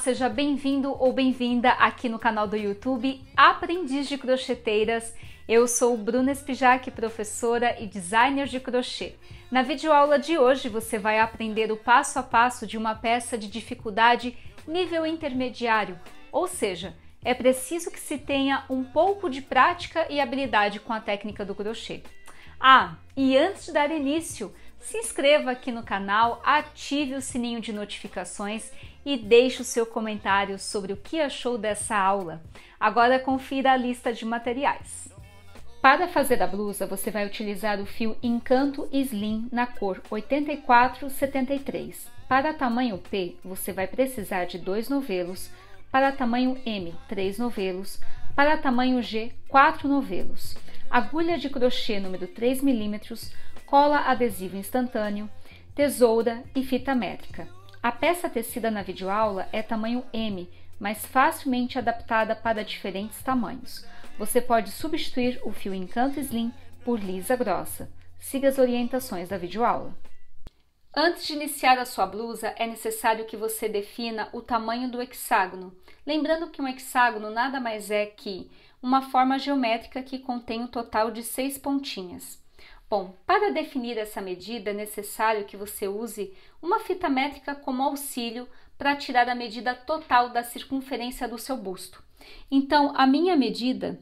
seja bem-vindo ou bem-vinda aqui no canal do YouTube Aprendiz de Crocheteiras. Eu sou Bruna Espijac, professora e designer de crochê. Na videoaula de hoje você vai aprender o passo a passo de uma peça de dificuldade nível intermediário, ou seja, é preciso que se tenha um pouco de prática e habilidade com a técnica do crochê. Ah, e antes de dar início, se inscreva aqui no canal, ative o sininho de notificações e deixe o seu comentário sobre o que achou dessa aula. Agora confira a lista de materiais. Para fazer a blusa, você vai utilizar o fio Encanto Slim na cor 8473. Para tamanho P, você vai precisar de dois novelos, para tamanho M, três novelos, para tamanho G, quatro novelos. Agulha de crochê número 3 mm, cola adesiva instantâneo, tesoura e fita métrica. A peça tecida na videoaula é tamanho M, mas facilmente adaptada para diferentes tamanhos. Você pode substituir o fio encanto slim por lisa grossa. Siga as orientações da videoaula. Antes de iniciar a sua blusa, é necessário que você defina o tamanho do hexágono. Lembrando que um hexágono nada mais é que uma forma geométrica que contém um total de seis pontinhas. Bom, para definir essa medida é necessário que você use uma fita métrica como auxílio para tirar a medida total da circunferência do seu busto. Então, a minha medida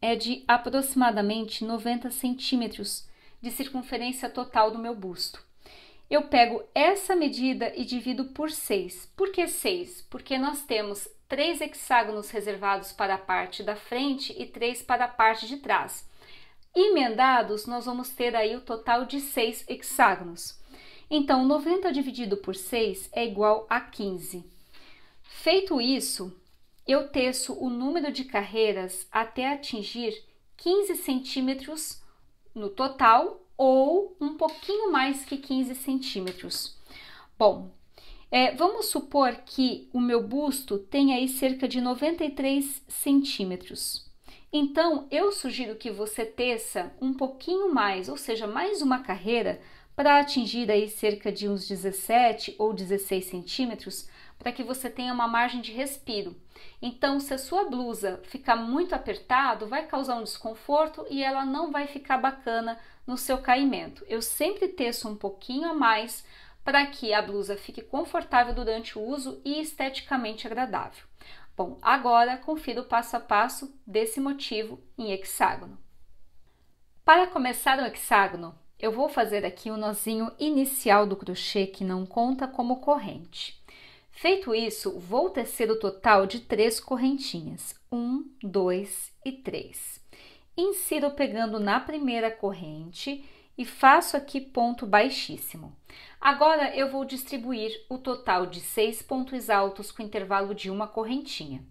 é de aproximadamente 90 centímetros de circunferência total do meu busto. Eu pego essa medida e divido por 6. Por que 6? Porque nós temos três hexágonos reservados para a parte da frente e três para a parte de trás emendados, nós vamos ter aí o total de 6 hexágonos. Então, 90 dividido por 6 é igual a 15. Feito isso, eu teço o número de carreiras até atingir 15 centímetros no total ou um pouquinho mais que 15 centímetros. Bom, é, vamos supor que o meu busto tenha aí cerca de 93 centímetros. Então, eu sugiro que você teça um pouquinho mais, ou seja, mais uma carreira para atingir aí cerca de uns 17 ou 16 centímetros, para que você tenha uma margem de respiro. Então, se a sua blusa ficar muito apertado, vai causar um desconforto e ela não vai ficar bacana no seu caimento. Eu sempre teço um pouquinho a mais para que a blusa fique confortável durante o uso e esteticamente agradável. Bom, agora confira o passo a passo desse motivo em hexágono. Para começar o hexágono, eu vou fazer aqui o um nozinho inicial do crochê que não conta como corrente. Feito isso, vou tecer o total de três correntinhas, um, dois e três. Insiro pegando na primeira corrente e faço aqui ponto baixíssimo. Agora eu vou distribuir o total de seis pontos altos com intervalo de uma correntinha.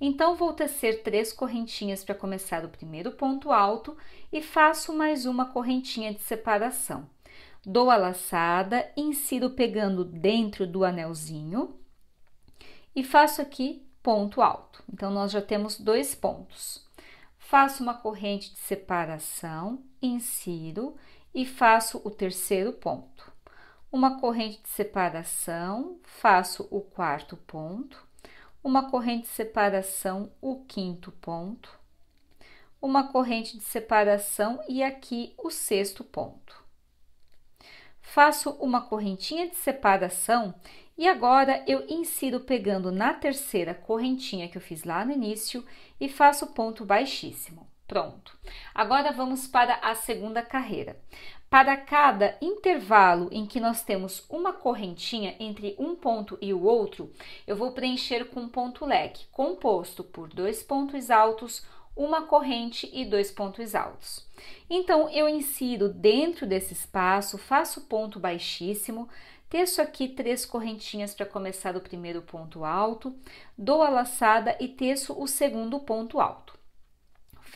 Então vou tecer três correntinhas para começar o primeiro ponto alto e faço mais uma correntinha de separação. Dou a laçada, insiro pegando dentro do anelzinho e faço aqui ponto alto. Então nós já temos dois pontos. Faço uma corrente de separação, insiro e faço o terceiro ponto. Uma corrente de separação, faço o quarto ponto. Uma corrente de separação, o quinto ponto. Uma corrente de separação e aqui o sexto ponto. Faço uma correntinha de separação e agora eu insiro pegando na terceira correntinha que eu fiz lá no início e faço ponto baixíssimo. Pronto. Agora vamos para a segunda carreira. Para cada intervalo em que nós temos uma correntinha entre um ponto e o outro, eu vou preencher com um ponto leque, composto por dois pontos altos, uma corrente e dois pontos altos. Então, eu insiro dentro desse espaço, faço ponto baixíssimo, teço aqui três correntinhas para começar o primeiro ponto alto, dou a laçada e teço o segundo ponto alto.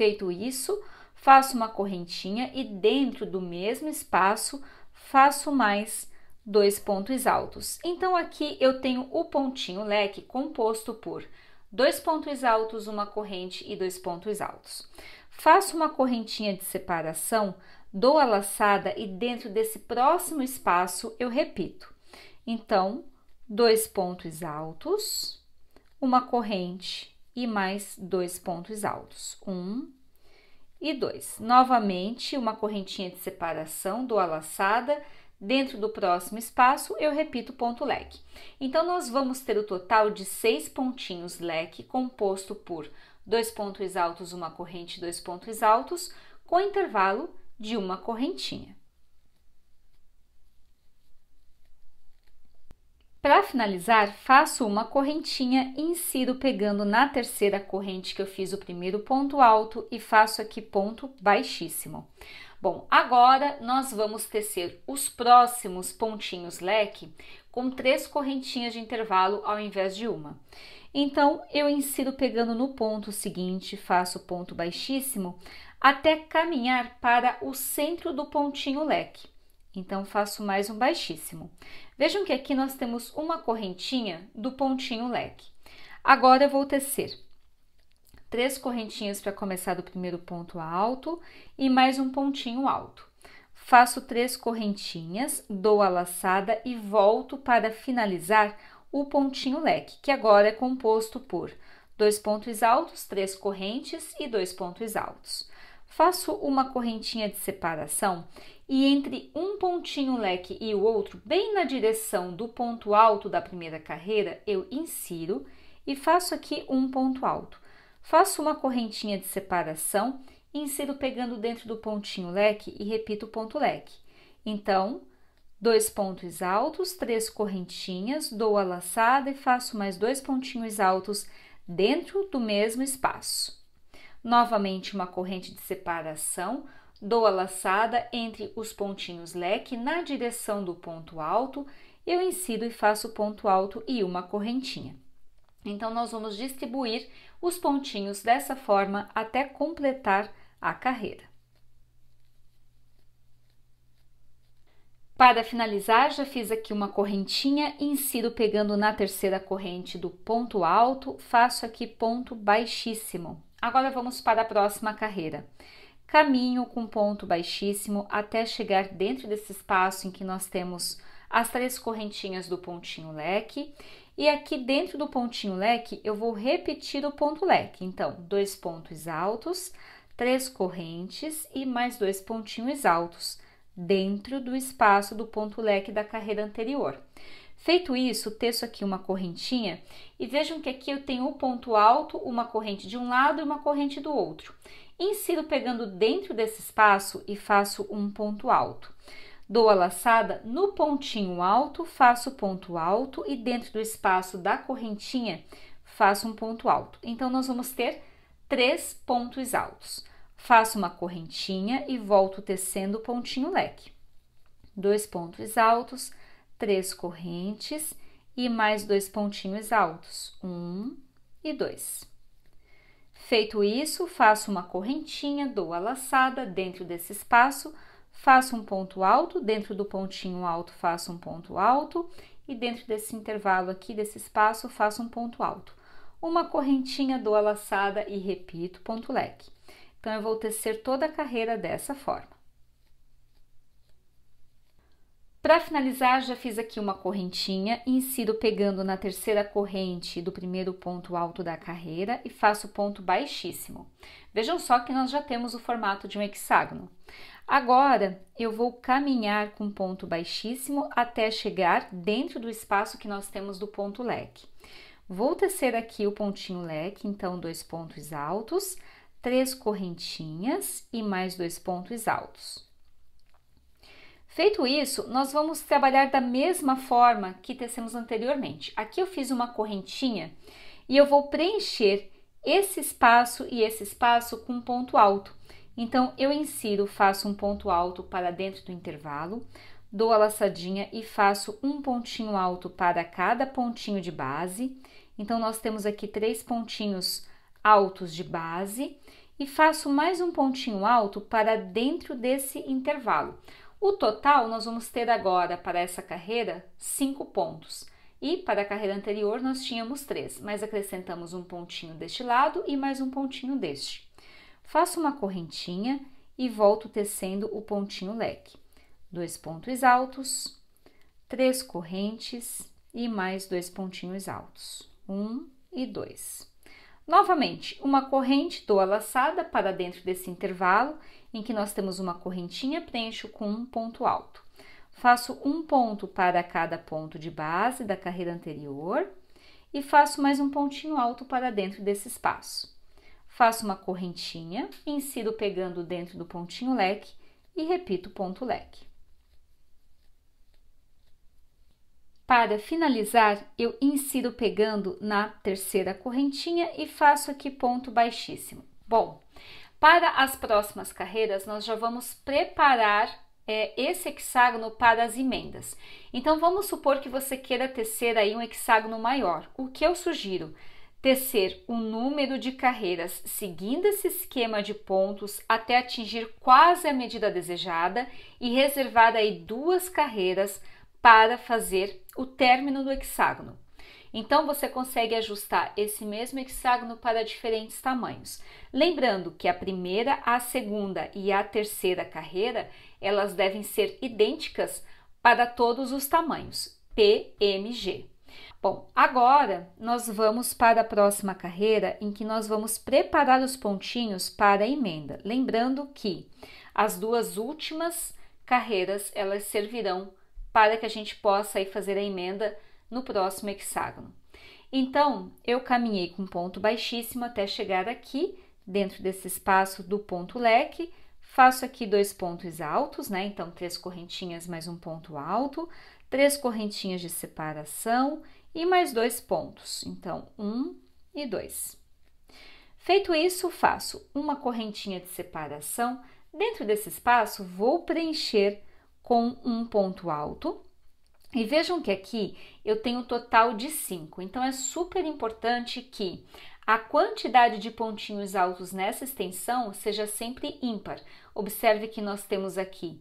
Feito isso, faço uma correntinha e dentro do mesmo espaço faço mais dois pontos altos. Então aqui eu tenho o pontinho leque composto por dois pontos altos, uma corrente e dois pontos altos. Faço uma correntinha de separação, dou a laçada e dentro desse próximo espaço eu repito. Então, dois pontos altos, uma corrente e mais dois pontos altos, um e dois. Novamente, uma correntinha de separação do laçada Dentro do próximo espaço, eu repito o ponto leque. Então, nós vamos ter o total de seis pontinhos leque, composto por dois pontos altos, uma corrente, dois pontos altos, com intervalo de uma correntinha. Para finalizar, faço uma correntinha e insiro pegando na terceira corrente que eu fiz o primeiro ponto alto e faço aqui ponto baixíssimo. Bom, agora nós vamos tecer os próximos pontinhos leque com três correntinhas de intervalo ao invés de uma. Então, eu insiro pegando no ponto seguinte, faço ponto baixíssimo, até caminhar para o centro do pontinho leque. Então, faço mais um baixíssimo. Vejam que aqui nós temos uma correntinha do pontinho leque. Agora, eu vou tecer três correntinhas para começar do primeiro ponto alto e mais um pontinho alto. Faço três correntinhas, dou a laçada e volto para finalizar o pontinho leque, que agora é composto por dois pontos altos, três correntes e dois pontos altos. Faço uma correntinha de separação e entre um pontinho leque e o outro, bem na direção do ponto alto da primeira carreira, eu insiro e faço aqui um ponto alto. Faço uma correntinha de separação, insiro pegando dentro do pontinho leque e repito o ponto leque. Então, dois pontos altos, três correntinhas, dou a laçada e faço mais dois pontinhos altos dentro do mesmo espaço. Novamente uma corrente de separação, Dou a laçada entre os pontinhos leque na direção do ponto alto, eu incido e faço ponto alto e uma correntinha. Então, nós vamos distribuir os pontinhos dessa forma até completar a carreira. Para finalizar, já fiz aqui uma correntinha, insiro pegando na terceira corrente do ponto alto, faço aqui ponto baixíssimo. Agora vamos para a próxima carreira caminho com ponto baixíssimo até chegar dentro desse espaço em que nós temos as três correntinhas do pontinho leque. E aqui dentro do pontinho leque, eu vou repetir o ponto leque. Então, dois pontos altos, três correntes e mais dois pontinhos altos dentro do espaço do ponto leque da carreira anterior. Feito isso, teço aqui uma correntinha e vejam que aqui eu tenho o um ponto alto, uma corrente de um lado e uma corrente do outro. Insiro pegando dentro desse espaço e faço um ponto alto. Dou a laçada no pontinho alto, faço ponto alto e dentro do espaço da correntinha faço um ponto alto. Então, nós vamos ter três pontos altos. Faço uma correntinha e volto tecendo o pontinho leque. Dois pontos altos, três correntes e mais dois pontinhos altos. Um e dois. Feito isso, faço uma correntinha, dou a laçada dentro desse espaço, faço um ponto alto, dentro do pontinho alto faço um ponto alto e dentro desse intervalo aqui desse espaço faço um ponto alto. Uma correntinha, dou a laçada e repito ponto leque. Então eu vou tecer toda a carreira dessa forma. Para finalizar, já fiz aqui uma correntinha, insiro pegando na terceira corrente do primeiro ponto alto da carreira e faço ponto baixíssimo. Vejam só que nós já temos o formato de um hexágono. Agora, eu vou caminhar com ponto baixíssimo até chegar dentro do espaço que nós temos do ponto leque. Vou tecer aqui o pontinho leque, então dois pontos altos, três correntinhas e mais dois pontos altos. Feito isso, nós vamos trabalhar da mesma forma que tecemos anteriormente. Aqui eu fiz uma correntinha e eu vou preencher esse espaço e esse espaço com um ponto alto. Então, eu insiro, faço um ponto alto para dentro do intervalo, dou a laçadinha e faço um pontinho alto para cada pontinho de base. Então, nós temos aqui três pontinhos altos de base e faço mais um pontinho alto para dentro desse intervalo. O total nós vamos ter agora para essa carreira cinco pontos. E para a carreira anterior nós tínhamos três, mas acrescentamos um pontinho deste lado e mais um pontinho deste. Faço uma correntinha e volto tecendo o pontinho leque. Dois pontos altos, três correntes e mais dois pontinhos altos. Um e dois. Novamente, uma corrente doa a laçada para dentro desse intervalo em que nós temos uma correntinha, preencho com um ponto alto. Faço um ponto para cada ponto de base da carreira anterior e faço mais um pontinho alto para dentro desse espaço. Faço uma correntinha, insiro pegando dentro do pontinho leque e repito o ponto leque. Para finalizar, eu insiro pegando na terceira correntinha e faço aqui ponto baixíssimo. Bom, para as próximas carreiras, nós já vamos preparar é, esse hexágono para as emendas. Então, vamos supor que você queira tecer aí um hexágono maior. O que eu sugiro? Tecer o um número de carreiras seguindo esse esquema de pontos até atingir quase a medida desejada e reservar aí duas carreiras para fazer o término do hexágono. Então você consegue ajustar esse mesmo hexágono para diferentes tamanhos. Lembrando que a primeira, a segunda e a terceira carreira, elas devem ser idênticas para todos os tamanhos, PMG. Bom, agora nós vamos para a próxima carreira em que nós vamos preparar os pontinhos para a emenda. Lembrando que as duas últimas carreiras elas servirão para que a gente possa aí fazer a emenda no próximo hexágono. Então, eu caminhei com ponto baixíssimo até chegar aqui, dentro desse espaço do ponto leque, faço aqui dois pontos altos, né? Então, três correntinhas mais um ponto alto, três correntinhas de separação e mais dois pontos. Então, um e dois. Feito isso, faço uma correntinha de separação. Dentro desse espaço, vou preencher com um ponto alto. E vejam que aqui eu tenho um total de 5, então é super importante que a quantidade de pontinhos altos nessa extensão seja sempre ímpar. Observe que nós temos aqui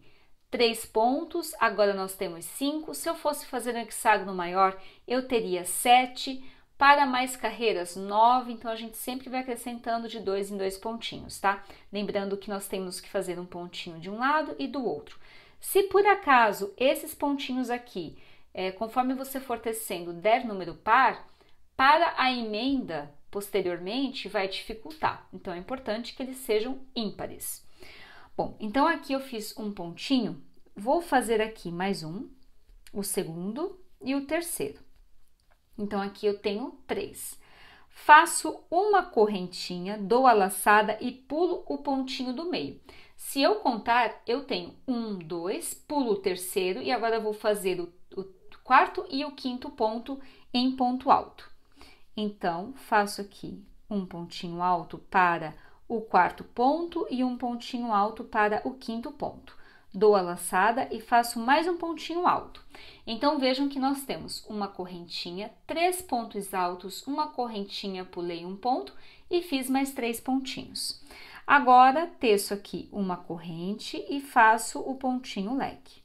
três pontos, agora nós temos cinco. Se eu fosse fazer um hexágono maior, eu teria sete. Para mais carreiras, nove. Então a gente sempre vai acrescentando de dois em dois pontinhos, tá? Lembrando que nós temos que fazer um pontinho de um lado e do outro. Se por acaso esses pontinhos aqui, é, conforme você for tecendo, der número par, para a emenda posteriormente vai dificultar. Então é importante que eles sejam ímpares. Bom, então aqui eu fiz um pontinho, vou fazer aqui mais um, o segundo e o terceiro. Então aqui eu tenho três. Faço uma correntinha, dou a laçada e pulo o pontinho do meio. Se eu contar, eu tenho um, dois, pulo o terceiro e agora vou fazer o, o quarto e o quinto ponto em ponto alto. Então, faço aqui um pontinho alto para o quarto ponto e um pontinho alto para o quinto ponto. Dou a laçada e faço mais um pontinho alto. Então vejam que nós temos uma correntinha, três pontos altos, uma correntinha, pulei um ponto e fiz mais três pontinhos. Agora, teço aqui uma corrente e faço o pontinho leque.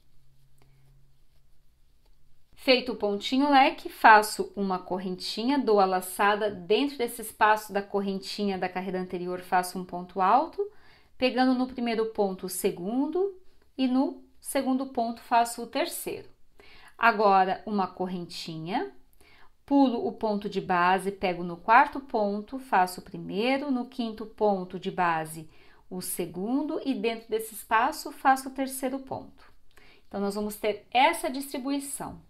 Feito o pontinho leque, faço uma correntinha, dou a laçada dentro desse espaço da correntinha da carreira anterior, faço um ponto alto, pegando no primeiro ponto o segundo e no segundo ponto faço o terceiro. Agora uma correntinha, pulo o ponto de base, pego no quarto ponto, faço o primeiro, no quinto ponto de base, o segundo e dentro desse espaço faço o terceiro ponto. Então nós vamos ter essa distribuição.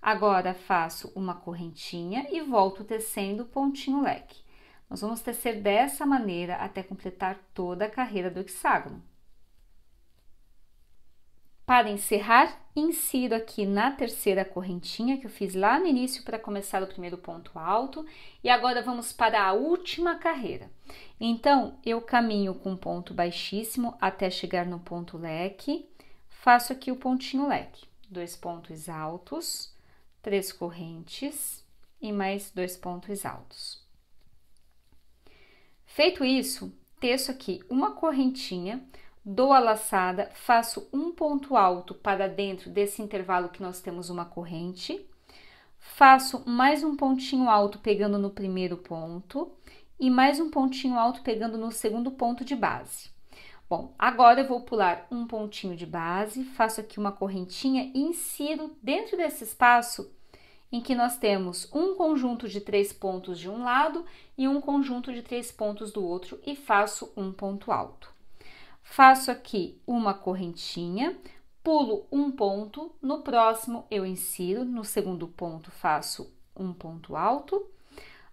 Agora faço uma correntinha e volto tecendo o pontinho leque. Nós vamos tecer dessa maneira até completar toda a carreira do hexágono. Para encerrar, insiro aqui na terceira correntinha que eu fiz lá no início para começar o primeiro ponto alto. E agora vamos para a última carreira. Então, eu caminho com ponto baixíssimo até chegar no ponto leque. Faço aqui o pontinho leque. Dois pontos altos, três correntes e mais dois pontos altos. Feito isso, teço aqui uma correntinha dou a laçada, faço um ponto alto para dentro desse intervalo que nós temos uma corrente, faço mais um pontinho alto pegando no primeiro ponto e mais um pontinho alto pegando no segundo ponto de base. Bom, agora eu vou pular um pontinho de base, faço aqui uma correntinha e insiro dentro desse espaço em que nós temos um conjunto de três pontos de um lado e um conjunto de três pontos do outro e faço um ponto alto. Faço aqui uma correntinha, pulo um ponto, no próximo eu insiro, no segundo ponto faço um ponto alto,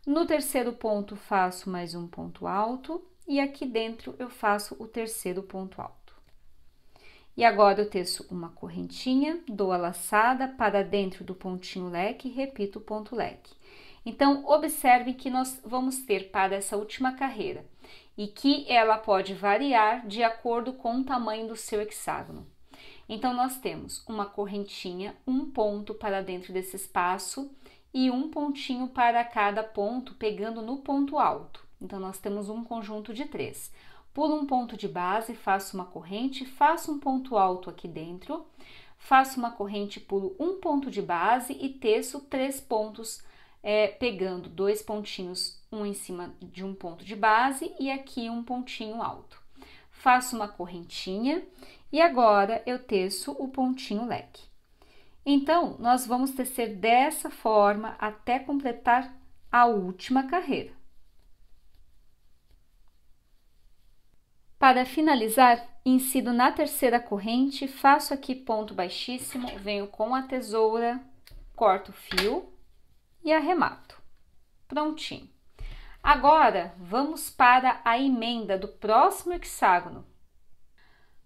no terceiro ponto faço mais um ponto alto e aqui dentro eu faço o terceiro ponto alto. E agora eu teço uma correntinha, dou a laçada para dentro do pontinho leque e repito o ponto leque. Então, observe que nós vamos ter para essa última carreira e que ela pode variar de acordo com o tamanho do seu hexágono. Então, nós temos uma correntinha, um ponto para dentro desse espaço e um pontinho para cada ponto, pegando no ponto alto. Então, nós temos um conjunto de três. Pulo um ponto de base, faço uma corrente, faço um ponto alto aqui dentro, faço uma corrente, pulo um ponto de base e teço três pontos, é, pegando dois pontinhos um em cima de um ponto de base e aqui um pontinho alto. Faço uma correntinha e agora eu teço o pontinho leque. Então, nós vamos tecer dessa forma até completar a última carreira. Para finalizar, incido na terceira corrente, faço aqui ponto baixíssimo, venho com a tesoura, corto o fio e arremato. Prontinho. Agora, vamos para a emenda do próximo hexágono.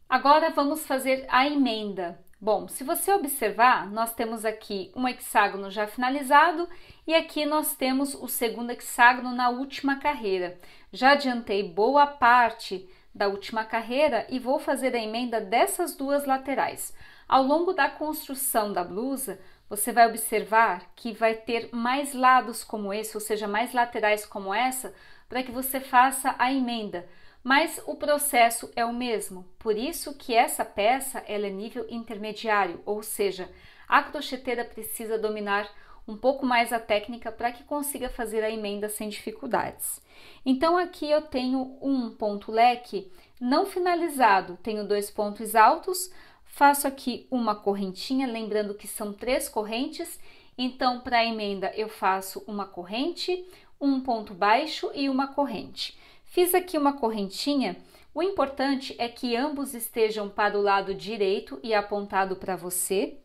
Agora, vamos fazer a emenda. Bom, se você observar, nós temos aqui um hexágono já finalizado e aqui nós temos o segundo hexágono na última carreira. Já adiantei boa parte da última carreira e vou fazer a emenda dessas duas laterais. Ao longo da construção da blusa, você vai observar que vai ter mais lados como esse, ou seja, mais laterais como essa, para que você faça a emenda. Mas o processo é o mesmo, por isso que essa peça ela é nível intermediário, ou seja, a crocheteira precisa dominar um pouco mais a técnica para que consiga fazer a emenda sem dificuldades. Então aqui eu tenho um ponto leque não finalizado, tenho dois pontos altos, Faço aqui uma correntinha, lembrando que são três correntes. Então, para a emenda, eu faço uma corrente, um ponto baixo e uma corrente. Fiz aqui uma correntinha. O importante é que ambos estejam para o lado direito e apontado para você.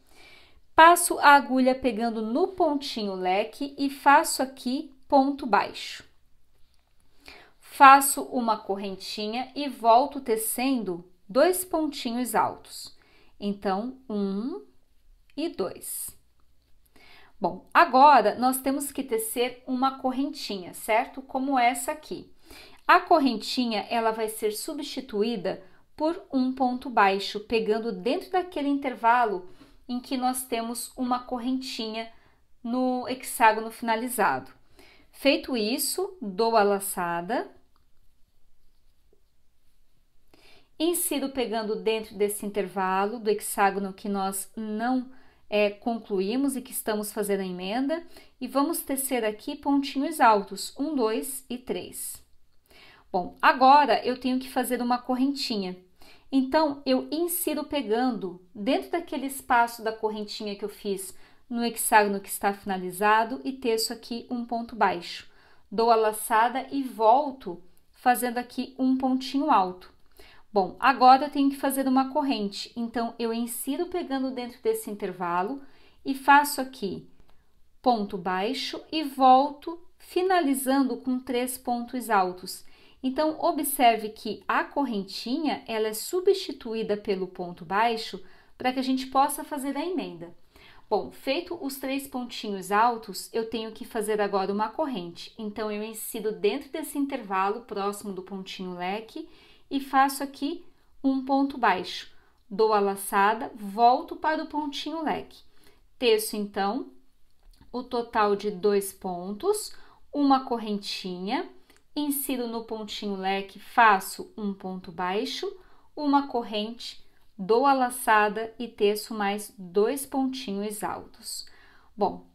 Passo a agulha pegando no pontinho leque e faço aqui ponto baixo. Faço uma correntinha e volto tecendo dois pontinhos altos. Então, um e dois. Bom, agora nós temos que tecer uma correntinha, certo? Como essa aqui. A correntinha ela vai ser substituída por um ponto baixo, pegando dentro daquele intervalo em que nós temos uma correntinha no hexágono finalizado. Feito isso, dou a laçada insiro pegando dentro desse intervalo do hexágono que nós não é, concluímos e que estamos fazendo a emenda e vamos tecer aqui pontinhos altos, um, dois e três. Bom, agora eu tenho que fazer uma correntinha. Então, eu insiro pegando dentro daquele espaço da correntinha que eu fiz no hexágono que está finalizado e teço aqui um ponto baixo. Dou a laçada e volto fazendo aqui um pontinho alto. Bom, agora eu tenho que fazer uma corrente, então eu insiro pegando dentro desse intervalo e faço aqui ponto baixo e volto finalizando com três pontos altos. Então, observe que a correntinha ela é substituída pelo ponto baixo para que a gente possa fazer a emenda. Bom, feito os três pontinhos altos, eu tenho que fazer agora uma corrente. Então, eu insiro dentro desse intervalo próximo do pontinho leque e faço aqui um ponto baixo. Dou a laçada, volto para o pontinho leque. Teço, então, o total de dois pontos, uma correntinha, insiro no pontinho leque, faço um ponto baixo, uma corrente, dou a laçada e teço mais dois pontinhos altos. Bom,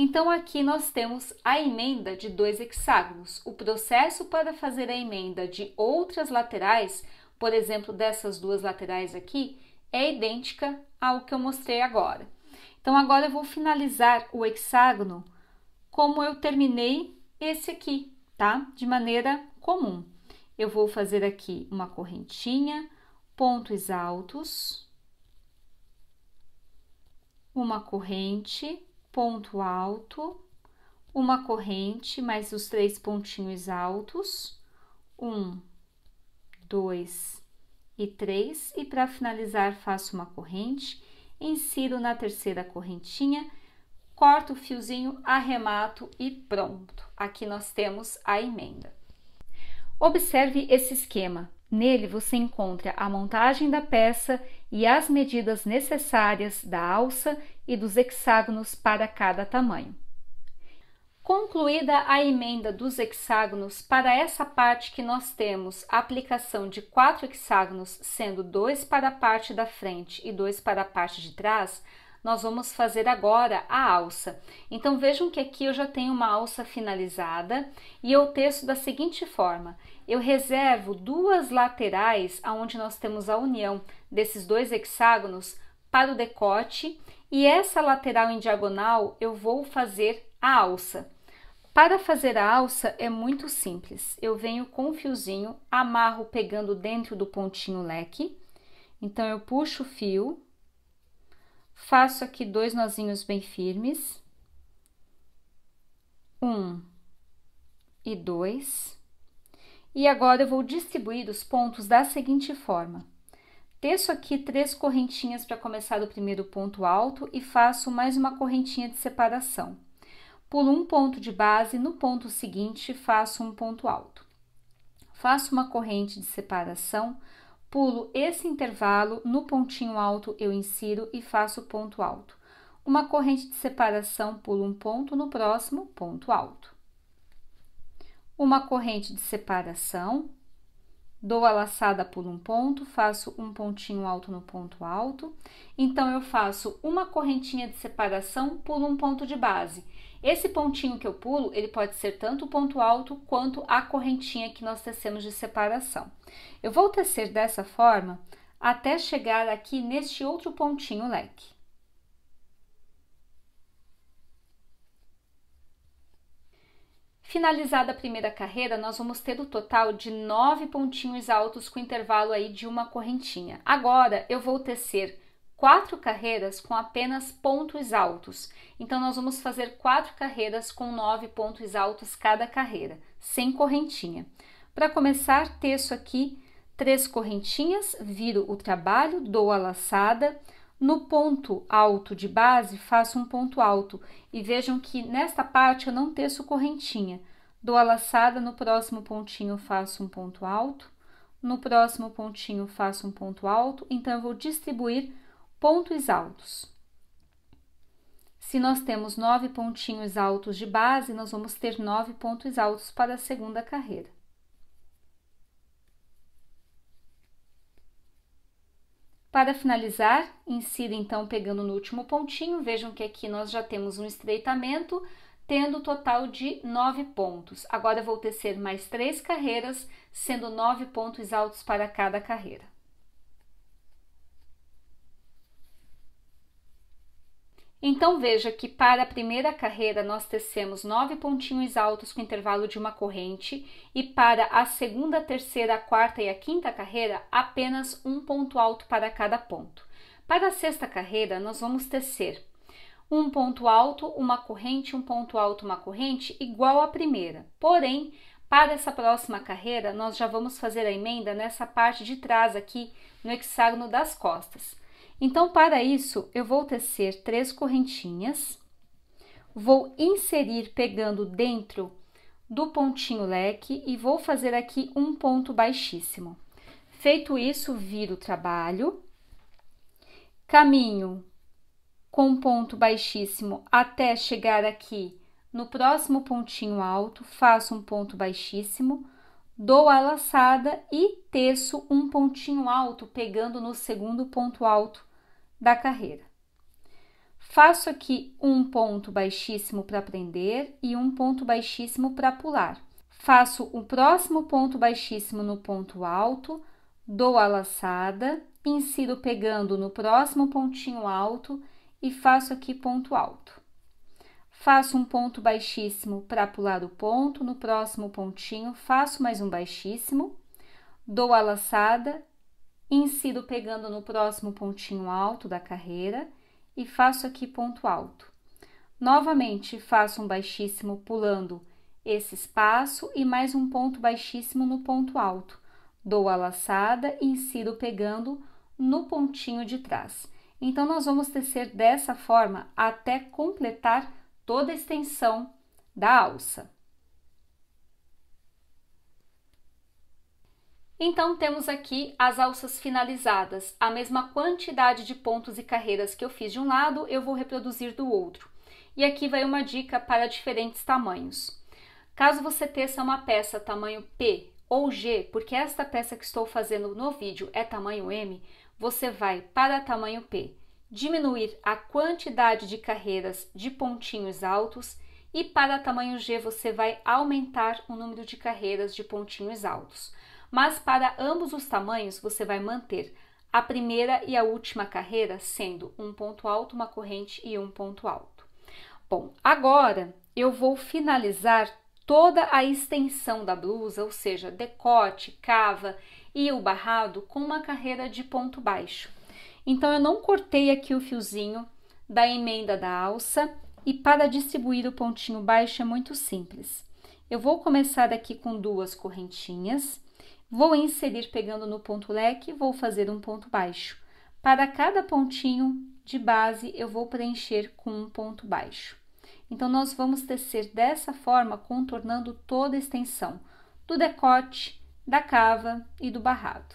então aqui nós temos a emenda de dois hexágonos. O processo para fazer a emenda de outras laterais, por exemplo, dessas duas laterais aqui, é idêntica ao que eu mostrei agora. Então agora eu vou finalizar o hexágono como eu terminei esse aqui, tá? De maneira comum. Eu vou fazer aqui uma correntinha, pontos altos, uma corrente, ponto alto, uma corrente mais os três pontinhos altos, um, dois e três, e para finalizar, faço uma corrente, insiro na terceira correntinha, corto o fiozinho, arremato e pronto. Aqui nós temos a emenda. Observe esse esquema. Nele você encontra a montagem da peça e as medidas necessárias da alça e dos hexágonos para cada tamanho. Concluída a emenda dos hexágonos, para essa parte que nós temos a aplicação de quatro hexágonos, sendo dois para a parte da frente e dois para a parte de trás, nós vamos fazer agora a alça. Então vejam que aqui eu já tenho uma alça finalizada e eu teço da seguinte forma: eu reservo duas laterais aonde nós temos a união desses dois hexágonos para o decote e essa lateral em diagonal eu vou fazer a alça. Para fazer a alça é muito simples. Eu venho com o fiozinho, amarro pegando dentro do pontinho leque. Então eu puxo o fio Faço aqui dois nozinhos bem firmes. Um e dois. E agora eu vou distribuir os pontos da seguinte forma. Teço aqui três correntinhas para começar o primeiro ponto alto e faço mais uma correntinha de separação. Pulo um ponto de base, no ponto seguinte faço um ponto alto. Faço uma corrente de separação, Pulo esse intervalo, no pontinho alto eu insiro e faço ponto alto. Uma corrente de separação, pulo um ponto, no próximo, ponto alto. Uma corrente de separação, dou a laçada, pulo um ponto, faço um pontinho alto no ponto alto. Então, eu faço uma correntinha de separação, pulo um ponto de base. Esse pontinho que eu pulo, ele pode ser tanto o ponto alto quanto a correntinha que nós tecemos de separação. Eu vou tecer dessa forma até chegar aqui neste outro pontinho leque. Finalizada a primeira carreira, nós vamos ter o total de nove pontinhos altos com intervalo aí de uma correntinha. Agora eu vou tecer quatro carreiras com apenas pontos altos. Então nós vamos fazer quatro carreiras com nove pontos altos cada carreira, sem correntinha. Para começar, teço aqui três correntinhas, viro o trabalho, dou a laçada, no ponto alto de base, faço um ponto alto e vejam que nesta parte eu não teço correntinha. Dou a laçada, no próximo pontinho faço um ponto alto, no próximo pontinho faço um ponto alto, então eu vou distribuir pontos altos. Se nós temos nove pontinhos altos de base, nós vamos ter nove pontos altos para a segunda carreira. Para finalizar, insira então pegando no último pontinho, vejam que aqui nós já temos um estreitamento, tendo total de 9 pontos. Agora vou tecer mais três carreiras, sendo 9 pontos altos para cada carreira. Então veja que para a primeira carreira nós tecemos nove pontinhos altos com intervalo de uma corrente e para a segunda, terceira, a quarta e a quinta carreira apenas um ponto alto para cada ponto. Para a sexta carreira nós vamos tecer um ponto alto, uma corrente, um ponto alto, uma corrente igual à primeira. Porém, para essa próxima carreira nós já vamos fazer a emenda nessa parte de trás aqui no hexágono das costas. Então, para isso, eu vou tecer três correntinhas, vou inserir pegando dentro do pontinho leque e vou fazer aqui um ponto baixíssimo. Feito isso, viro o trabalho, caminho com ponto baixíssimo até chegar aqui no próximo pontinho alto, faço um ponto baixíssimo, dou a laçada e teço um pontinho alto, pegando no segundo ponto alto da carreira. Faço aqui um ponto baixíssimo para prender e um ponto baixíssimo para pular. Faço o próximo ponto baixíssimo no ponto alto, dou a laçada, insiro pegando no próximo pontinho alto e faço aqui ponto alto. Faço um ponto baixíssimo para pular o ponto, no próximo pontinho faço mais um baixíssimo, dou a laçada, incido pegando no próximo pontinho alto da carreira e faço aqui ponto alto. Novamente faço um baixíssimo pulando esse espaço e mais um ponto baixíssimo no ponto alto. Dou a laçada e incido pegando no pontinho de trás. Então, nós vamos tecer dessa forma até completar toda a extensão da alça. Então temos aqui as alças finalizadas, a mesma quantidade de pontos e carreiras que eu fiz de um lado, eu vou reproduzir do outro. E aqui vai uma dica para diferentes tamanhos. Caso você teça uma peça tamanho P ou G, porque esta peça que estou fazendo no vídeo é tamanho M, você vai para tamanho P, diminuir a quantidade de carreiras de pontinhos altos e para tamanho G você vai aumentar o número de carreiras de pontinhos altos mas para ambos os tamanhos você vai manter a primeira e a última carreira sendo um ponto alto, uma corrente e um ponto alto. Bom, agora eu vou finalizar toda a extensão da blusa, ou seja, decote, cava e o barrado com uma carreira de ponto baixo. Então eu não cortei aqui o fiozinho da emenda da alça e para distribuir o pontinho baixo é muito simples. Eu vou começar aqui com duas correntinhas Vou inserir pegando no ponto leque, vou fazer um ponto baixo. Para cada pontinho de base, eu vou preencher com um ponto baixo. Então, nós vamos tecer dessa forma, contornando toda a extensão do decote, da cava e do barrado.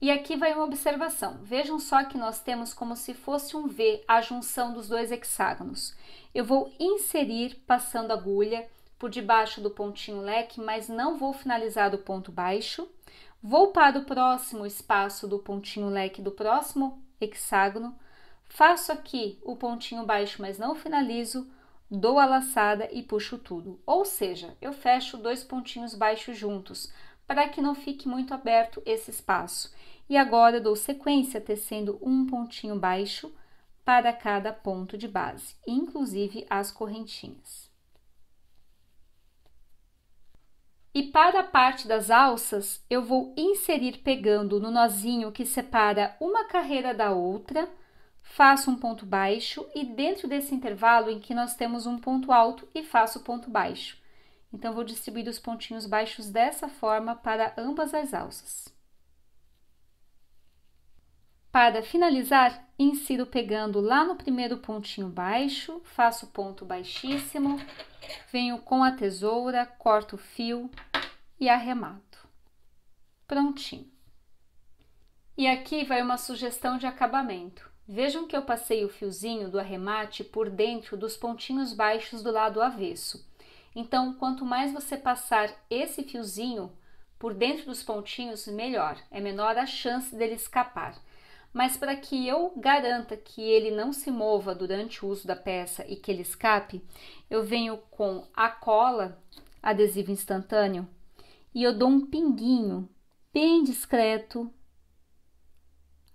E aqui vai uma observação. Vejam só que nós temos como se fosse um V a junção dos dois hexágonos. Eu vou inserir passando agulha, por debaixo do pontinho leque, mas não vou finalizar do ponto baixo. Vou para o próximo espaço do pontinho leque do próximo hexágono. Faço aqui o pontinho baixo, mas não finalizo. Dou a laçada e puxo tudo. Ou seja, eu fecho dois pontinhos baixos juntos, para que não fique muito aberto esse espaço. E agora dou sequência tecendo um pontinho baixo para cada ponto de base, inclusive as correntinhas. E para a parte das alças, eu vou inserir pegando no nozinho que separa uma carreira da outra, faço um ponto baixo e dentro desse intervalo em que nós temos um ponto alto e faço ponto baixo. Então, vou distribuir os pontinhos baixos dessa forma para ambas as alças. Para finalizar, insiro pegando lá no primeiro pontinho baixo, faço ponto baixíssimo, venho com a tesoura, corto o fio e arremato. Prontinho. E aqui vai uma sugestão de acabamento. Vejam que eu passei o fiozinho do arremate por dentro dos pontinhos baixos do lado avesso. Então, quanto mais você passar esse fiozinho por dentro dos pontinhos, melhor. É menor a chance dele escapar mas para que eu garanta que ele não se mova durante o uso da peça e que ele escape, eu venho com a cola, adesivo instantâneo, e eu dou um pinguinho bem discreto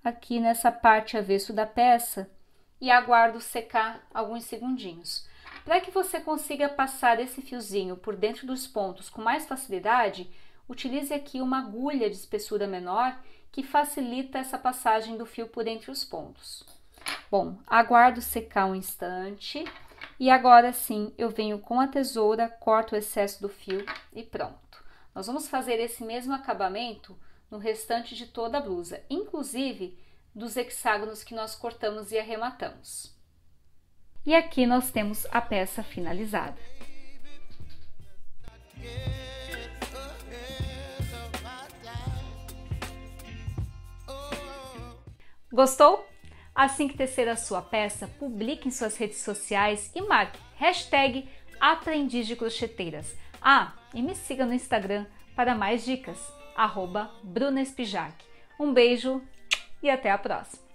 aqui nessa parte avesso da peça e aguardo secar alguns segundinhos. Para que você consiga passar esse fiozinho por dentro dos pontos com mais facilidade, utilize aqui uma agulha de espessura menor que facilita essa passagem do fio por entre os pontos. Bom, aguardo secar um instante e agora sim eu venho com a tesoura, corto o excesso do fio e pronto. Nós vamos fazer esse mesmo acabamento no restante de toda a blusa, inclusive dos hexágonos que nós cortamos e arrematamos. E aqui nós temos a peça finalizada. Gostou? Assim que tecer a sua peça, publique em suas redes sociais e marque hashtag aprendiz de crocheteiras. Ah, e me siga no Instagram para mais dicas, arroba Bruna Um beijo e até a próxima!